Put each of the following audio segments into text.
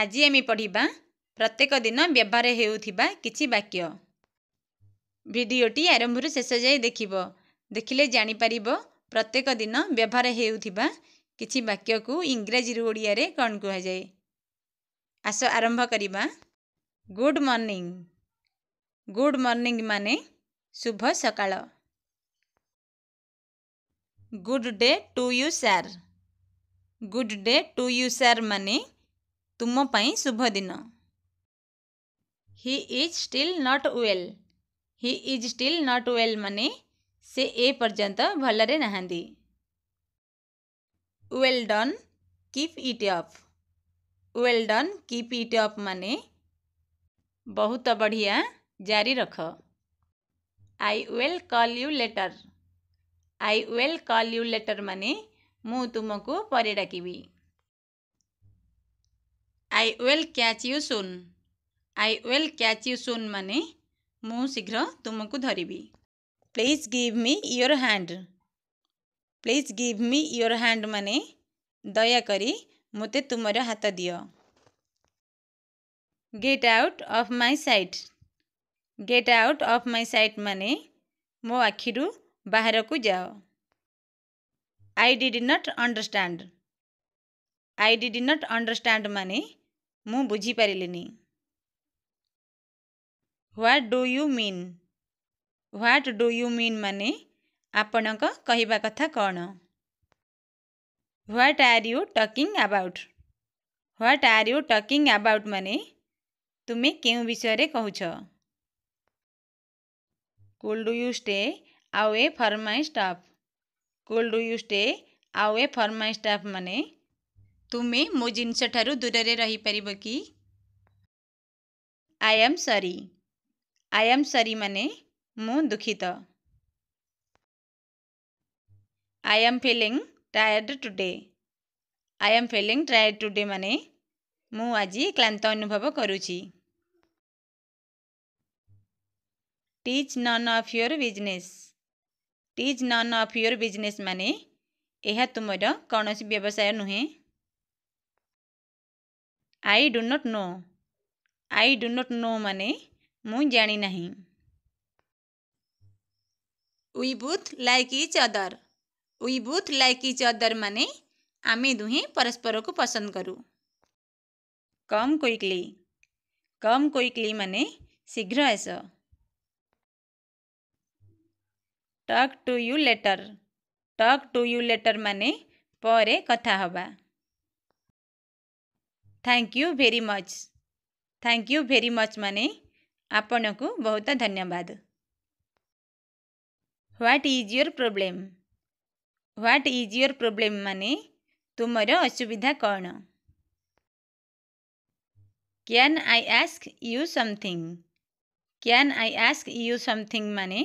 ଆଜି ଆମେ ପଢ଼ିବା ପ୍ରତ୍ୟେକ ଦିନ ବ୍ୟବହାର ହେଉଥିବା କିଛି ବାକ୍ୟ ଭିଡ଼ିଓଟି ଆରମ୍ଭରୁ ଶେଷ ଯାଏ ଦେଖିବ ଦେଖିଲେ ଜାଣିପାରିବ ପ୍ରତ୍ୟେକ ଦିନ ବ୍ୟବହାର ହେଉଥିବା କିଛି ବାକ୍ୟକୁ ଇଂରାଜୀରୁ ଓଡ଼ିଆରେ କ'ଣ କୁହାଯାଏ ଆସ ଆରମ୍ଭ କରିବା ଗୁଡ଼୍ ମର୍ଣ୍ଣିଂ ଗୁଡ଼୍ ମର୍ଣ୍ଣିଂ ମାନେ ଶୁଭ ସକାଳ good day to you sir good day to you sir ମାନେ शुभ दिन he is still not well he is still not well मान से ए पर्यत भल well done keep it up well done keep it up मान बहुत बढ़िया जारी रख I will call you later I will call you later मान मु तुमको पर डाकबी I will catch you soon I will catch you soon ମାନେ ମୁଁ ଶୀଘ୍ର ତୁମକୁ ଧରିବି please give me your hand please give me your hand ମାନେ ଦୟାକରି ମୋତେ ତୁମର ହାତ ଦିଅ get out of my sight get out of my sight ମାନେ ମୋ ଆଖିରୁ ବାହାରକୁ ଯାଅ I did not understand I did not understand ମାନେ बुझी बुझि पारि what do you mean what do you mean म कहिबा कथा what are you talking about what are you talking about म तुमे केस could do you stay away for my stuff could do you stay away for my stuff मन ତୁମେ ମୋ ଜିନିଷଠାରୁ ଦୂରରେ ରହିପାରିବ କି I Aam sorry I am ସରି ମାନେ ମୁଁ ଦୁଃଖିତ I am feeling tired today I am feeling tired today ମାନେ ମୁଁ ଆଜି କ୍ଲାନ୍ତ ଅନୁଭବ କରୁଛି it's none of your business it's none of your business ମାନେ ଏହା ତୁମର କୌଣସି ବ୍ୟବସାୟ ନୁହେଁ I do not know I do not know ମାନେ ମୁଁ ଜାଣିନାହିଁ we both like each other we both like each other ମାନେ ଆମେ ଦୁହେଁ ପରସ୍ପରକୁ ପସନ୍ଦ କରୁ କମ୍ କୁଇକ୍ଲି କମ୍ କୁଇକ୍ଲି ମାନେ ଶୀଘ୍ର ଆସ talk to you later talk to you later ମାନେ ପରେ କଥା ହେବା thank you very much thank you very much माने आपण को बहुत धन्यवाद what is your problem what is your problem माने तुमर असुविधा कौन can I ask you something can I ask you something ମାନେ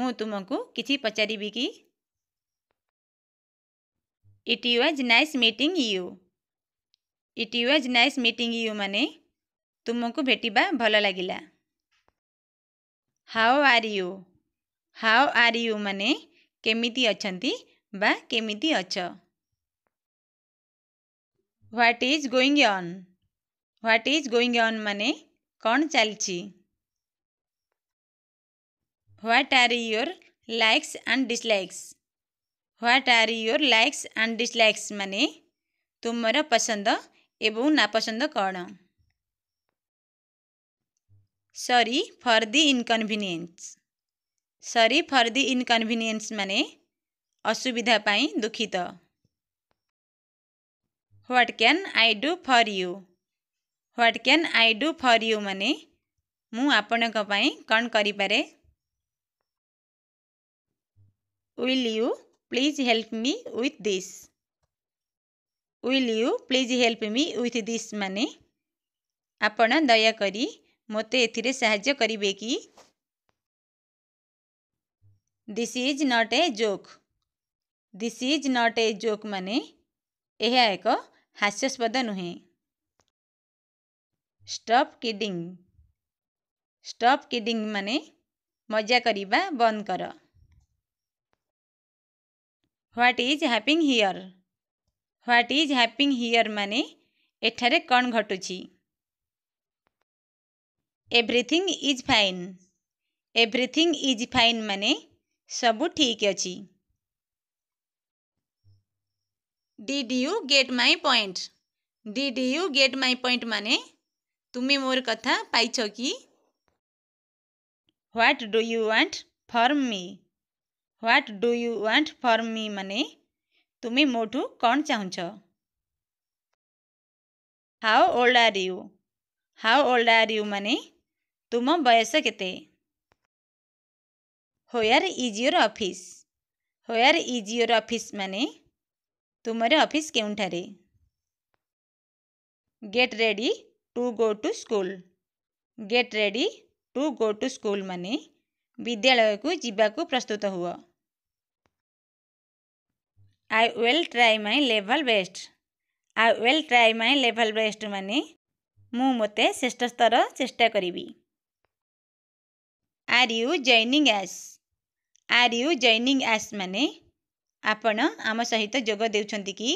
ମୁଁ ତୁମକୁ କିଛି ପଚାରିବି କି it was nice meeting you it was nice meeting you ମାନେ ତୁମକୁ ଭେଟିବା ଭଲ ଲାଗିଲା how are you how are you ମାନେ କେମିତି ଅଛନ୍ତି ବା କେମିତି ଅଛ what is going on what is going on ମାନେ କ'ଣ ଚାଲିଛି what are your likes and dislikes what are your likes and dislikes ମାନେ ତୁମର ପସନ୍ଦ ए नापसन्द कन sorry for the inconvenience sorry for the inconvenience म असुविधाप दुखित what can I do for you what can I do for you करी पारे। Will you please help me with this? Will you please help me with this ମାନେ ଆପଣ ଦୟାକରି ମୋତେ ଏଥିରେ ସାହାଯ୍ୟ କରିବେ କି this is not a joke this is not a joke ମାନେ ଏହା ଏକ ହାସ୍ୟାସ୍ପଦ ନୁହେଁ ଷ୍ଟପ୍ କିଡ଼ିଂ ଷ୍ଟପ୍ କିଡ଼ିଂ ମାନେ ମଜା କରିବା ବନ୍ଦ କର what is happening here what is happening here मान एठारे कौन घटू everything is fine everything is fine माने सब ठीक अच्छी did you get my point did you get my point मान तुम्हें मोर कथा पाइ कि what do you want for me what do you want for me मान तुमी मो how old are you how old are you म तुम बयस केते हो आर इज इर अफिस हो आर् अफि म तुमर अफिस के get ready to go to school get ready to go to school school विद्यालय को जुवा प्रस्तुत हु I will try my level best I will try my level best ମାନେ ମୁଁ ମୋତେ ଶ୍ରେଷ୍ଠ ସ୍ତର ଚେଷ୍ଟା କରିବି ଆର୍ ୟୁ ଜଏନିଂ ଆସ୍ ଆର୍ ୟୁ ଜଏନିଂ ଆସ୍ ମାନେ ଆପଣ ଆମ ସହିତ ଯୋଗ ଦେଉଛନ୍ତି କି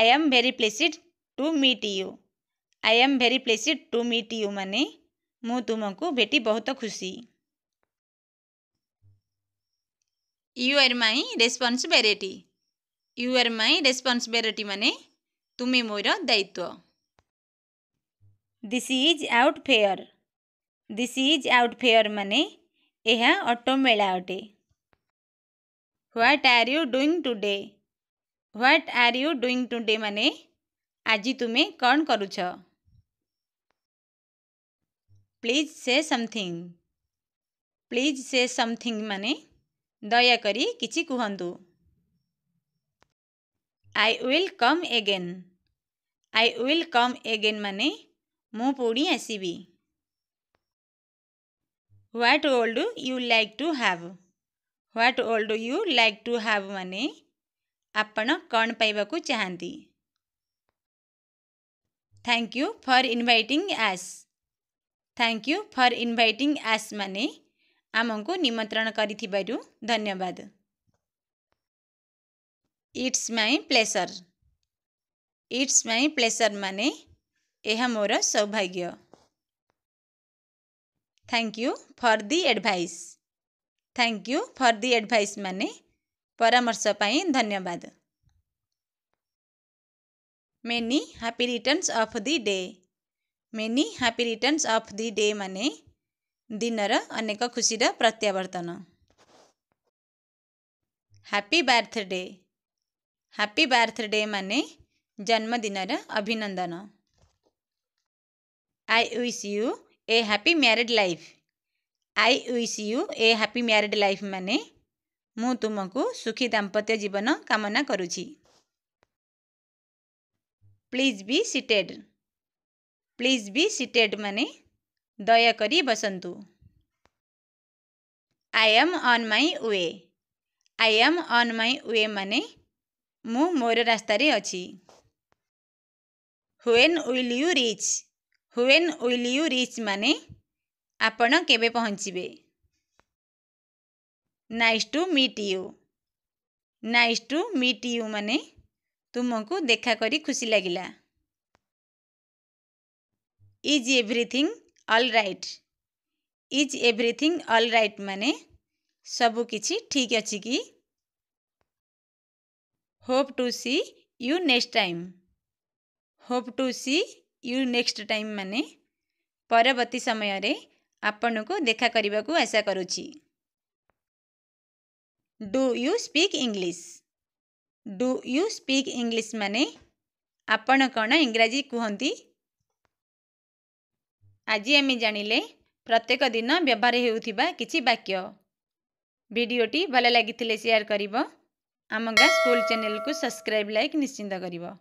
I am very pleased to meet you I am very pleased to meet you ମାନେ ମୁଁ ତୁମକୁ ଭେଟି ବହୁତ ଖୁସି you are my responsibility you are my responsibility ମାନେ ତୁମେ ମୋର ଦାୟିତ୍ୱ this is auto fair this is auto fair ମାନେ ଏହା ଅଟୋ ମେଳା ଅଟେ what are you doing today what are you doing today ମାନେ ଆଜି ତୁମେ କ'ଣ କରୁଛ ପ୍ଲିଜ୍ ସେ ସମଥିଙ୍ଗ ପ୍ଲିଜ୍ ସେ ସମଥିଙ୍ଗ ମାନେ ଦୟାକରି କିଛି କୁହନ୍ତୁ I will come again I will come again ମାନେ ମୁଁ ପୁଣି ଆସିବି what would you like to have what would you like to have ମାନେ ଆପଣ କ'ଣ ପାଇବାକୁ ଚାହାନ୍ତି ଥ୍ୟାଙ୍କ ୟୁ ଫର୍ ଇନ୍ଭାଇଟିଂ ଆସ୍ ଥ୍ୟାଙ୍କ ୟୁ ଫର୍ ଇନ୍ଭାଇଟିଂ ଆସ୍ ମାନେ आमको निमन्त्रण गरि धन्यवाद इट्स म्लेसर इट्स मै प्लेसर म यहाँ मोर सौभाग्य thank you for the advice thank you for the advice मर्शप धन्यवाद many happy return of day many happy return of day म ଦିନର ଅନେକ ଖୁସିର ପ୍ରତ୍ୟାବର୍ତ୍ତନ happy birth birthday happy day ମାନେ ଜନ୍ମଦିନର ଅଭିନନ୍ଦନ I wish you a happy married life I wish you a happy married life ମାନେ ମୁଁ ତୁମକୁ ସୁଖୀ ଦାମ୍ପତ୍ୟ ଜୀବନ କାମନା କରୁଛି ପ୍ଲିଜ୍ ବି ସିଟେଡ଼୍ ପ୍ଲିଜ୍ ବି ସିଟେଡ଼୍ ମାନେ ଦୟାକରି ବସନ୍ତୁ I am on my way I am on my way ମାନେ ମୁଁ ମୋର ରାସ୍ତାରେ ଅଛି when will you reach when will you reach ମାନେ ଆପଣ କେବେ ପହଞ୍ଚିବେ nice to meet you nice to meet you ମାନେ ତୁମକୁ ଦେଖାକରି ଖୁସି ଲାଗିଲା is everything all right is everything all right म सबकिछ ठीक अहि कि hope to see you next time hope to see you next time मती समय आपन को को देखा आपणको देखाकरे do you speak speak do you speak speak English म आप इङ्जी कुरा आज आमे जानिले प्रत्येक दिन व्यवहार किछि वाक्य भिडियो भएलागिले स्कूल गरम गा स्कुल लाइक सब्सक्राइब लिश्चिन्त